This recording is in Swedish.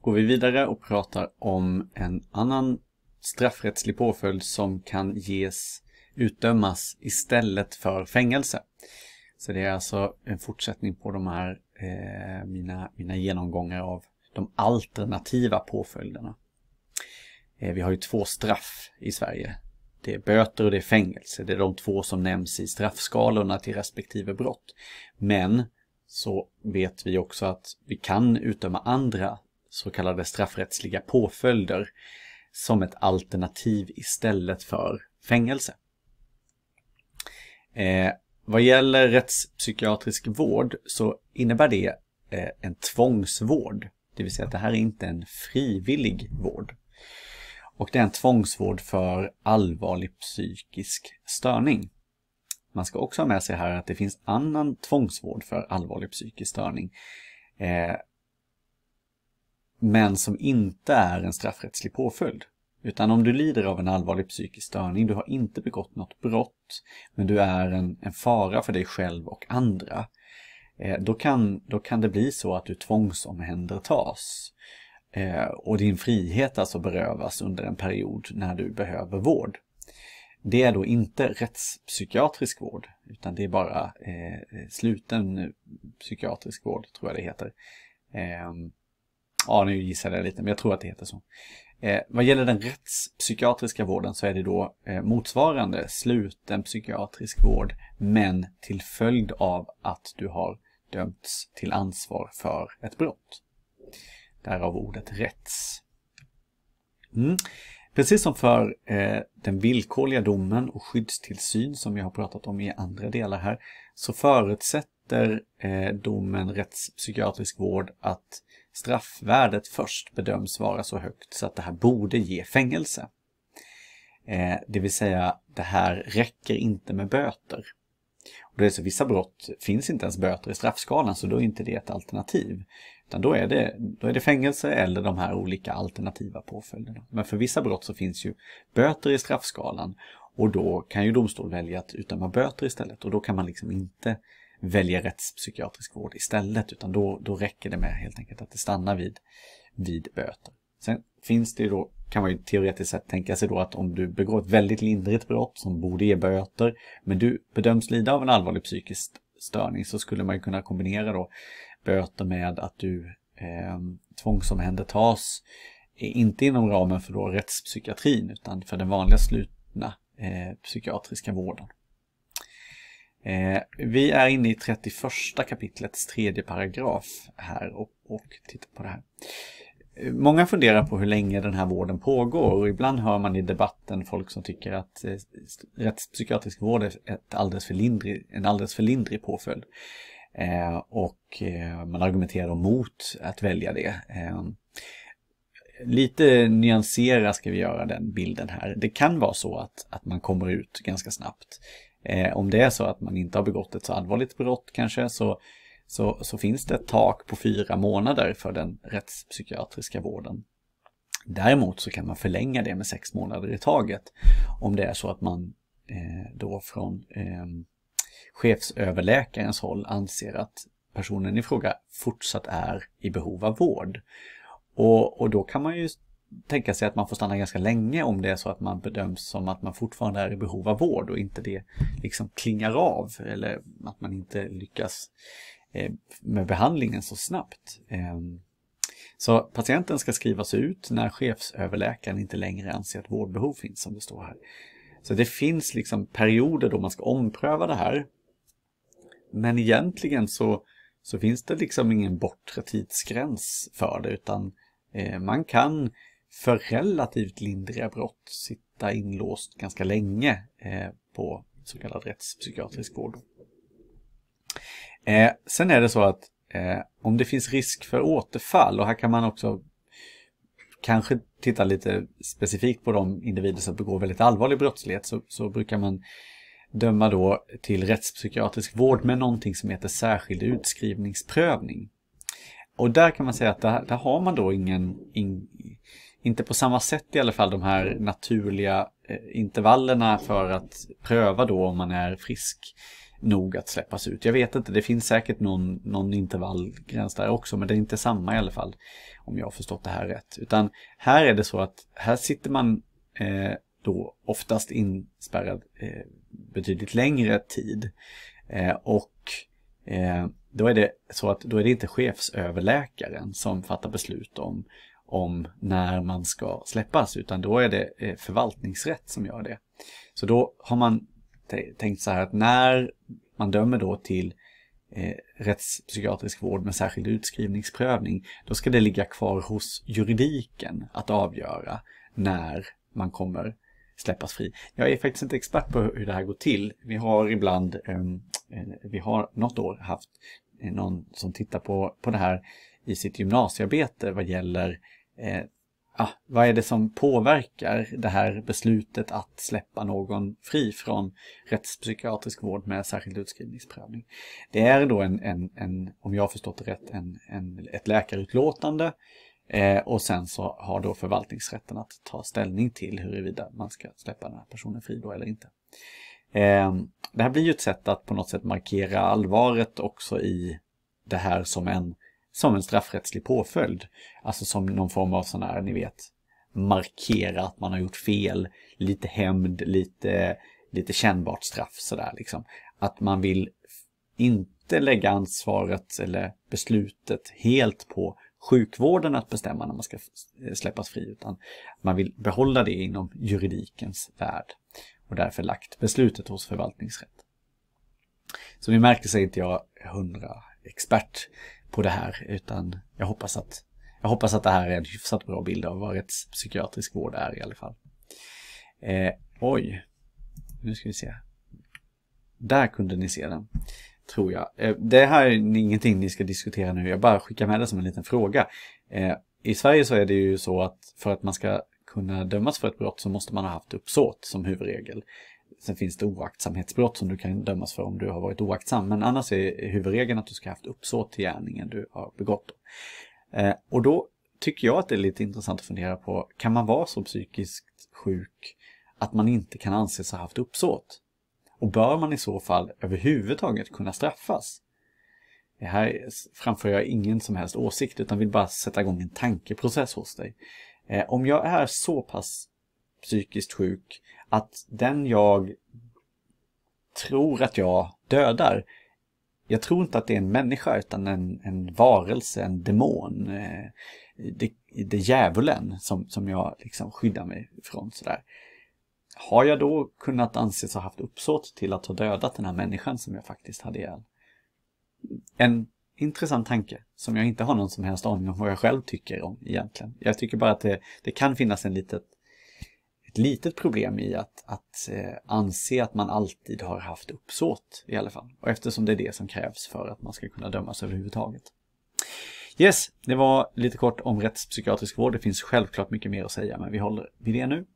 går vi vidare och pratar om en annan straffrättslig påföljd som kan ges, utdömas istället för fängelse. Så det är alltså en fortsättning på de här eh, mina, mina genomgångar av de alternativa påföljderna. Eh, vi har ju två straff i Sverige. Det är böter och det är fängelse. Det är de två som nämns i straffskalorna till respektive brott. Men så vet vi också att vi kan utdöma andra så kallade straffrättsliga påföljder som ett alternativ istället för fängelse. Eh, vad gäller rättspsykiatrisk vård så innebär det eh, en tvångsvård, det vill säga att det här är inte en frivillig vård. Och det är en tvångsvård för allvarlig psykisk störning. Man ska också ha med sig här att det finns annan tvångsvård för allvarlig psykisk störning. Eh, men som inte är en straffrättslig påföljd. Utan om du lider av en allvarlig psykisk störning, du har inte begått något brott, men du är en, en fara för dig själv och andra, eh, då kan, då kan det bli så att du tvångsomhändertas eh, och din frihet alltså berövas under en period när du behöver vård. Det är då inte rättspsykiatrisk vård, utan det är bara eh, sluten psykiatrisk vård, tror jag det heter. Eh, Ja, nu gissade jag lite, men jag tror att det heter så. Eh, vad gäller den rättspsykiatriska vården så är det då eh, motsvarande sluten psykiatrisk vård, men till följd av att du har dömts till ansvar för ett brott. Därav ordet rätts. Mm. Precis som för eh, den villkorliga domen och skyddstillsyn som vi har pratat om i andra delar här, så förutsätter eh, domen rättspsykiatrisk vård att straffvärdet först bedöms vara så högt så att det här borde ge fängelse. Eh, det vill säga, det här räcker inte med böter. Och det är så Vissa brott finns inte ens böter i straffskalan så då är inte det ett alternativ. Utan då är det, då är det fängelse eller de här olika alternativa påföljderna. Men för vissa brott så finns ju böter i straffskalan och då kan ju domstol välja att utdöma böter istället och då kan man liksom inte välja rättspsykiatrisk vård istället, utan då, då räcker det med helt enkelt att det stannar vid, vid böter. Sen finns det ju då, kan man ju teoretiskt sett tänka sig då att om du begår ett väldigt lindrigt brott som borde ge böter, men du bedöms lida av en allvarlig psykisk störning så skulle man ju kunna kombinera då böter med att du ehm, eh, tvångsomhändertas, inte inom ramen för då rättspsykiatrin utan för den vanliga slutna eh, psykiatriska vården. Eh, vi är inne i 31 kapitlets tredje paragraf här och, och tittar på det här. Eh, många funderar på hur länge den här vården pågår och ibland hör man i debatten folk som tycker att eh, rättspsykiatrisk vård är ett alldeles för lindrig, en alldeles för lindrig påföljd. Eh, och eh, man argumenterar mot att välja det. Eh, lite nyansera ska vi göra den bilden här. Det kan vara så att, att man kommer ut ganska snabbt Eh, om det är så att man inte har begått ett så allvarligt brott kanske så, så, så finns det ett tak på fyra månader för den rättspsykiatriska vården. Däremot så kan man förlänga det med sex månader i taget om det är så att man eh, då från eh, chefsöverläkarens håll anser att personen i fråga fortsatt är i behov av vård. Och, och då kan man ju tänka sig att man får stanna ganska länge om det är så att man bedöms som att man fortfarande är i behov av vård och inte det liksom klingar av eller att man inte lyckas eh, med behandlingen så snabbt. Ehm, så patienten ska skrivas ut när chefsöverläkaren inte längre anser att vårdbehov finns som det står här. Så det finns liksom perioder då man ska ompröva det här. Men egentligen så, så finns det liksom ingen bortre tidsgräns för det utan eh, man kan för relativt lindriga brott sitta inlåst ganska länge eh, på så kallad rättspsykiatrisk vård. Eh, sen är det så att eh, om det finns risk för återfall, och här kan man också kanske titta lite specifikt på de individer som begår väldigt allvarlig brottslighet, så, så brukar man döma då till rättspsykiatrisk vård med någonting som heter särskild utskrivningsprövning. Och där kan man säga att där, där har man då ingen, in, inte på samma sätt i alla fall de här mm. naturliga eh, intervallerna för att pröva då om man är frisk nog att släppas ut. Jag vet inte, det finns säkert någon, någon intervallgräns där också, men det är inte samma i alla fall, om jag har förstått det här rätt. Utan här är det så att här sitter man eh, då oftast inspärrad eh, betydligt längre tid. Eh, och eh, då är det så att då är det inte chefsöverläkaren som fattar beslut om om när man ska släppas, utan då är det eh, förvaltningsrätt som gör det. Så då har man tänkt så här att när man dömer då till eh, rättspsykiatrisk vård med särskild utskrivningsprövning, då ska det ligga kvar hos juridiken att avgöra när man kommer släppas fri. Jag är faktiskt inte expert på hur det här går till. Vi har ibland, ehm, eh, vi har något år haft eh, någon som tittar på, på det här i sitt gymnasiearbete vad gäller eh, ah, vad är det som påverkar det här beslutet att släppa någon fri från rättspsykiatrisk vård med särskild utskrivningsprövning. Det är då en, en, en om jag har förstått det rätt, en, en, ett läkarutlåtande eh, och sen så har då förvaltningsrätten att ta ställning till huruvida man ska släppa den här personen fri då eller inte. Eh, det här blir ju ett sätt att på något sätt markera allvaret också i det här som en som en straffrättslig påföljd. Alltså som någon form av sån här, ni vet, markera att man har gjort fel, lite hämnd, lite, lite kännbart straff sådär liksom. Att man vill inte lägga ansvaret eller beslutet helt på sjukvården att bestämma när man ska släppas fri utan man vill behålla det inom juridikens värld och därför lagt beslutet hos förvaltningsrätt. Så ni märker sig inte jag hundra expert på det här utan jag hoppas att jag hoppas att det här är en hyfsat bra bild av vad rättspsykiatrisk vård är i alla fall. Eh, oj, nu ska vi se. Där kunde ni se den, tror jag. Eh, det här är ingenting ni ska diskutera nu, jag bara skickar med det som en liten fråga. Eh, I Sverige så är det ju så att för att man ska kunna dömas för ett brott så måste man ha haft uppsåt som huvudregel. Sen finns det oaktsamhetsbrott som du kan dömas för om du har varit oaktsam. Men annars är huvudregeln att du ska ha haft uppsåt till gärningen du har begått. Eh, och då tycker jag att det är lite intressant att fundera på, kan man vara så psykiskt sjuk att man inte kan anses ha haft uppsåt? Och bör man i så fall överhuvudtaget kunna straffas? Det här framför jag ingen som helst åsikt utan vill bara sätta igång en tankeprocess hos dig. Eh, om jag är så pass psykiskt sjuk, att den jag tror att jag dödar, jag tror inte att det är en människa utan en, en varelse, en demon. Eh, det, det är djävulen som, som jag liksom skyddar mig från. Sådär. Har jag då kunnat anses ha haft uppsåt till att ha dödat den här människan som jag faktiskt hade ihjäl? En intressant tanke som jag inte har någon som helst aning om vad jag själv tycker om egentligen. Jag tycker bara att det, det kan finnas en litet ett litet problem i att, att eh, anse att man alltid har haft uppsåt i alla fall. Och eftersom det är det som krävs för att man ska kunna dömas överhuvudtaget. Yes, det var lite kort om rättspsykiatrisk vård. Det finns självklart mycket mer att säga, men vi håller vid det nu.